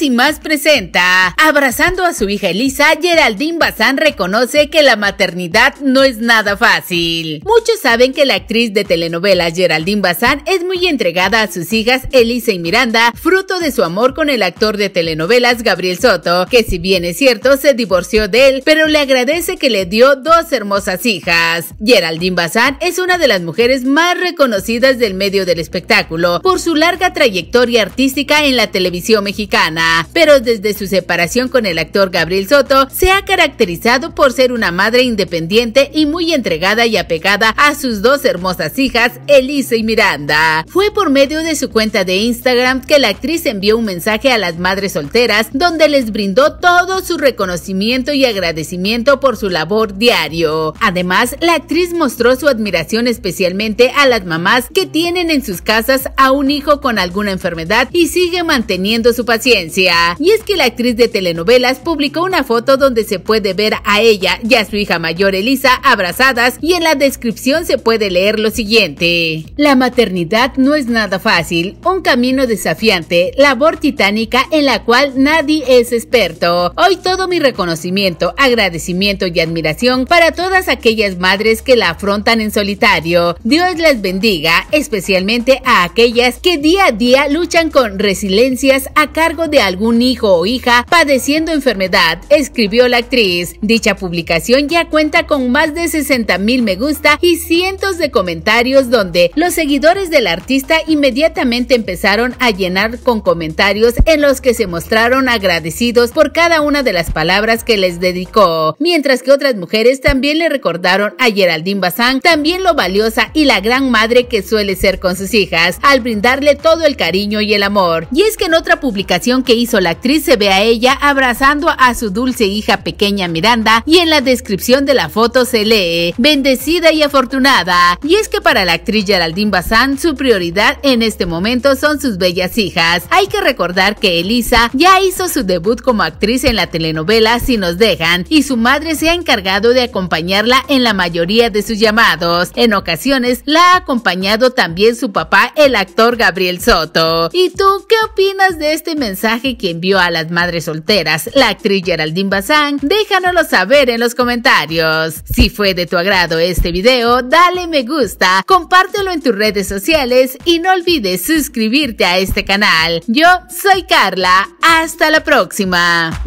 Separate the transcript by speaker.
Speaker 1: y más presenta. Abrazando a su hija Elisa, Geraldine Bazán reconoce que la maternidad no es nada fácil. Muchos saben que la actriz de telenovelas Geraldine Bazán es muy entregada a sus hijas Elisa y Miranda, fruto de su amor con el actor de telenovelas Gabriel Soto, que si bien es cierto se divorció de él, pero le agradece que le dio dos hermosas hijas. Geraldine Bazán es una de las mujeres más reconocidas del medio del espectáculo por su larga trayectoria artística en la televisión mexicana mexicana, pero desde su separación con el actor Gabriel Soto se ha caracterizado por ser una madre independiente y muy entregada y apegada a sus dos hermosas hijas, Elisa y Miranda. Fue por medio de su cuenta de Instagram que la actriz envió un mensaje a las madres solteras donde les brindó todo su reconocimiento y agradecimiento por su labor diario. Además, la actriz mostró su admiración especialmente a las mamás que tienen en sus casas a un hijo con alguna enfermedad y sigue manteniendo su paciencia. Y es que la actriz de telenovelas publicó una foto donde se puede ver a ella y a su hija mayor Elisa abrazadas y en la descripción se puede leer lo siguiente. La maternidad no es nada fácil, un camino desafiante, labor titánica en la cual nadie es experto. Hoy todo mi reconocimiento, agradecimiento y admiración para todas aquellas madres que la afrontan en solitario. Dios las bendiga, especialmente a aquellas que día a día luchan con resiliencias a cargo de algún hijo o hija padeciendo enfermedad, escribió la actriz. Dicha publicación ya cuenta con más de 60 mil me gusta y cientos de comentarios donde los seguidores del artista inmediatamente empezaron a llenar con comentarios en los que se mostraron agradecidos por cada una de las palabras que les dedicó, mientras que otras mujeres también le recordaron a Geraldine Bazán también lo valiosa y la gran madre que suele ser con sus hijas al brindarle todo el cariño y el amor. Y es que en otra publicación que hizo la actriz se ve a ella abrazando a su dulce hija pequeña Miranda y en la descripción de la foto se lee bendecida y afortunada. Y es que para la actriz Geraldine Bazán su prioridad en este momento son sus bellas hijas. Hay que recordar que Elisa ya hizo su debut como actriz en la telenovela Si nos dejan y su madre se ha encargado de acompañarla en la mayoría de sus llamados. En ocasiones la ha acompañado también su papá, el actor Gabriel Soto. ¿Y tú qué opinas de este mensaje que envió a las madres solteras, la actriz Geraldine Bazán? Déjanoslo saber en los comentarios. Si fue de tu agrado este video, dale me gusta, compártelo en tus redes sociales y no olvides suscribirte a este canal. Yo soy Carla, hasta la próxima.